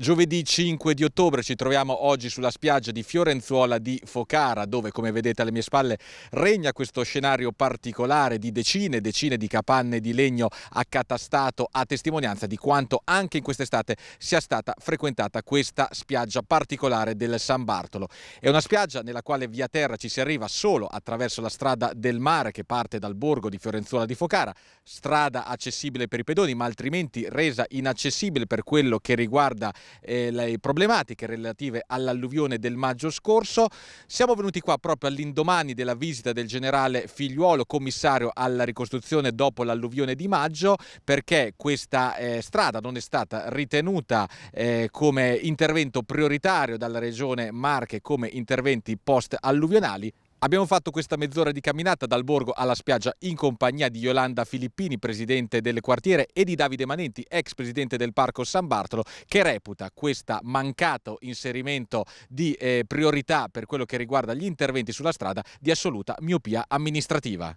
Giovedì 5 di ottobre ci troviamo oggi sulla spiaggia di Fiorenzuola di Focara dove come vedete alle mie spalle regna questo scenario particolare di decine e decine di capanne di legno accatastato a testimonianza di quanto anche in quest'estate sia stata frequentata questa spiaggia particolare del San Bartolo. È una spiaggia nella quale via terra ci si arriva solo attraverso la strada del mare che parte dal borgo di Fiorenzuola di Focara, strada accessibile per i pedoni ma altrimenti resa inaccessibile per quello che riguarda eh, le problematiche relative all'alluvione del maggio scorso. Siamo venuti qua proprio all'indomani della visita del generale Figliuolo, commissario alla ricostruzione dopo l'alluvione di maggio, perché questa eh, strada non è stata ritenuta eh, come intervento prioritario dalla regione Marche come interventi post-alluvionali, Abbiamo fatto questa mezz'ora di camminata dal borgo alla spiaggia in compagnia di Yolanda Filippini, presidente del quartiere, e di Davide Manenti, ex presidente del Parco San Bartolo, che reputa questo mancato inserimento di eh, priorità per quello che riguarda gli interventi sulla strada di assoluta miopia amministrativa.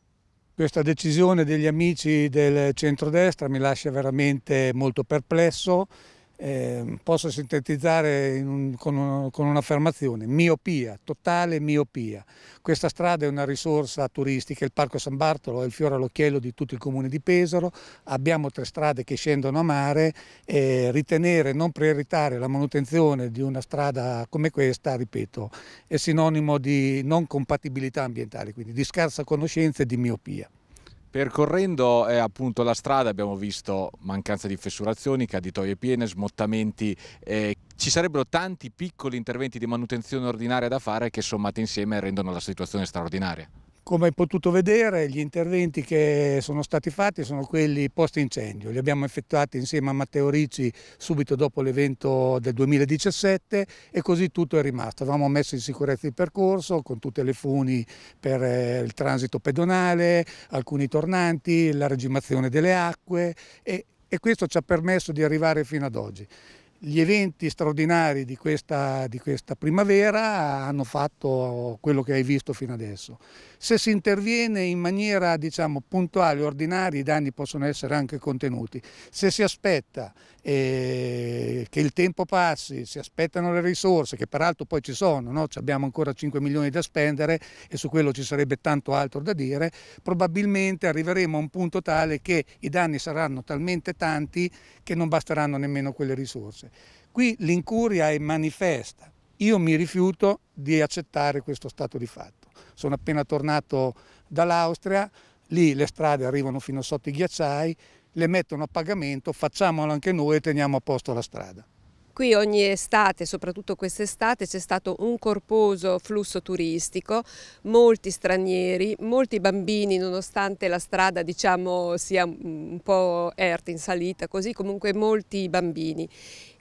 Questa decisione degli amici del centrodestra mi lascia veramente molto perplesso eh, posso sintetizzare un, con, con un'affermazione, miopia, totale miopia. Questa strada è una risorsa turistica, il Parco San Bartolo è il fiore all'occhiello di tutto il comune di Pesaro, abbiamo tre strade che scendono a mare, eh, ritenere, non prioritare la manutenzione di una strada come questa, ripeto, è sinonimo di non compatibilità ambientale, quindi di scarsa conoscenza e di miopia. Percorrendo eh, appunto la strada abbiamo visto mancanza di fessurazioni, caditoie piene, smottamenti, eh, ci sarebbero tanti piccoli interventi di manutenzione ordinaria da fare che sommati insieme rendono la situazione straordinaria. Come hai potuto vedere gli interventi che sono stati fatti sono quelli post incendio, li abbiamo effettuati insieme a Matteo Ricci subito dopo l'evento del 2017 e così tutto è rimasto. Avevamo messo in sicurezza il percorso con tutte le funi per eh, il transito pedonale, alcuni tornanti, la regimazione delle acque e, e questo ci ha permesso di arrivare fino ad oggi. Gli eventi straordinari di questa, di questa primavera hanno fatto quello che hai visto fino adesso. Se si interviene in maniera diciamo, puntuale, ordinaria, i danni possono essere anche contenuti. Se si aspetta eh, che il tempo passi, si aspettano le risorse, che peraltro poi ci sono, no? abbiamo ancora 5 milioni da spendere e su quello ci sarebbe tanto altro da dire, probabilmente arriveremo a un punto tale che i danni saranno talmente tanti che non basteranno nemmeno quelle risorse. Qui l'incuria è manifesta. Io mi rifiuto di accettare questo stato di fatto. Sono appena tornato dall'Austria, lì le strade arrivano fino sotto i ghiacciai, le mettono a pagamento, facciamolo anche noi e teniamo a posto la strada. Qui ogni estate, soprattutto quest'estate, c'è stato un corposo flusso turistico, molti stranieri, molti bambini, nonostante la strada diciamo, sia un po' erta in salita, così comunque molti bambini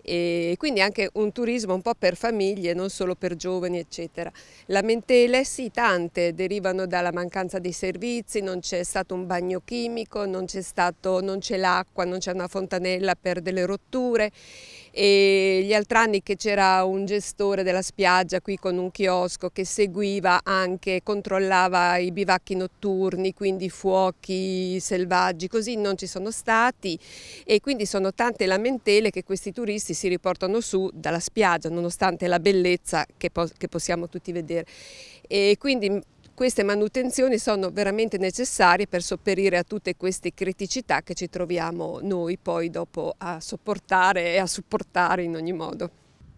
e quindi anche un turismo un po' per famiglie, non solo per giovani eccetera. Lamentele sì tante, derivano dalla mancanza dei servizi, non c'è stato un bagno chimico, non c'è l'acqua, non c'è una fontanella per delle rotture e gli altri anni che c'era un gestore della spiaggia qui con un chiosco che seguiva anche, controllava i bivacchi notturni, quindi fuochi selvaggi, così non ci sono stati e quindi sono tante lamentele che questi turisti ragazzi si riportano su dalla spiaggia nonostante la bellezza che, po che possiamo tutti vedere e quindi queste manutenzioni sono veramente necessarie per sopperire a tutte queste criticità che ci troviamo noi poi dopo a sopportare e a supportare in ogni modo.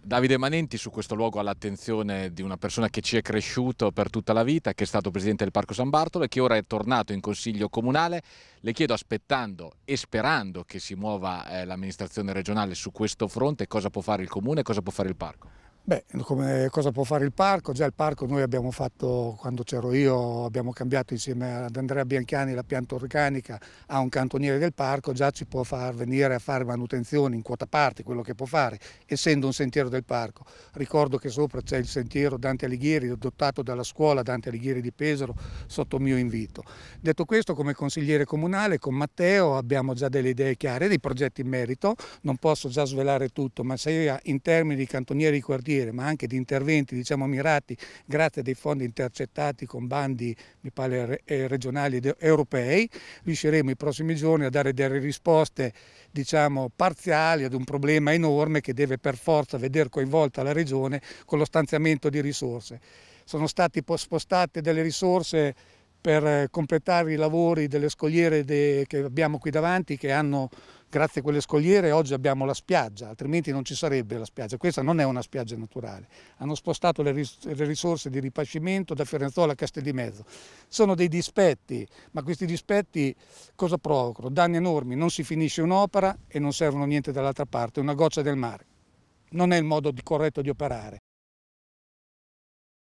Davide Manenti su questo luogo ha l'attenzione di una persona che ci è cresciuto per tutta la vita, che è stato presidente del Parco San Bartolo e che ora è tornato in consiglio comunale. Le chiedo, aspettando e sperando che si muova eh, l'amministrazione regionale su questo fronte, cosa può fare il comune e cosa può fare il parco? Beh, come, cosa può fare il parco? Già il parco noi abbiamo fatto, quando c'ero io, abbiamo cambiato insieme ad Andrea Bianchiani la pianta organica a un cantoniere del parco, già ci può far venire a fare manutenzione in quota parte, quello che può fare, essendo un sentiero del parco. Ricordo che sopra c'è il sentiero Dante Alighieri, adottato dalla scuola Dante Alighieri di Pesaro, sotto mio invito. Detto questo, come consigliere comunale, con Matteo abbiamo già delle idee chiare, dei progetti in merito, non posso già svelare tutto, ma sia in termini di cantonieri di quartiere, cantiere, ma anche di interventi diciamo, mirati grazie a dei fondi intercettati con bandi mi pare, eh, regionali ed europei, riusciremo i prossimi giorni a dare delle risposte diciamo, parziali ad un problema enorme che deve per forza vedere coinvolta la Regione con lo stanziamento di risorse. Sono state spostate delle risorse per eh, completare i lavori delle scogliere che abbiamo qui davanti che hanno grazie a quelle scogliere oggi abbiamo la spiaggia, altrimenti non ci sarebbe la spiaggia, questa non è una spiaggia naturale. Hanno spostato le, ris le risorse di ripascimento da Fiorenzola a Castel di Mezzo. Sono dei dispetti, ma questi dispetti cosa provocano? Danni enormi, non si finisce un'opera e non servono niente dall'altra parte, una goccia del mare. Non è il modo di corretto di operare.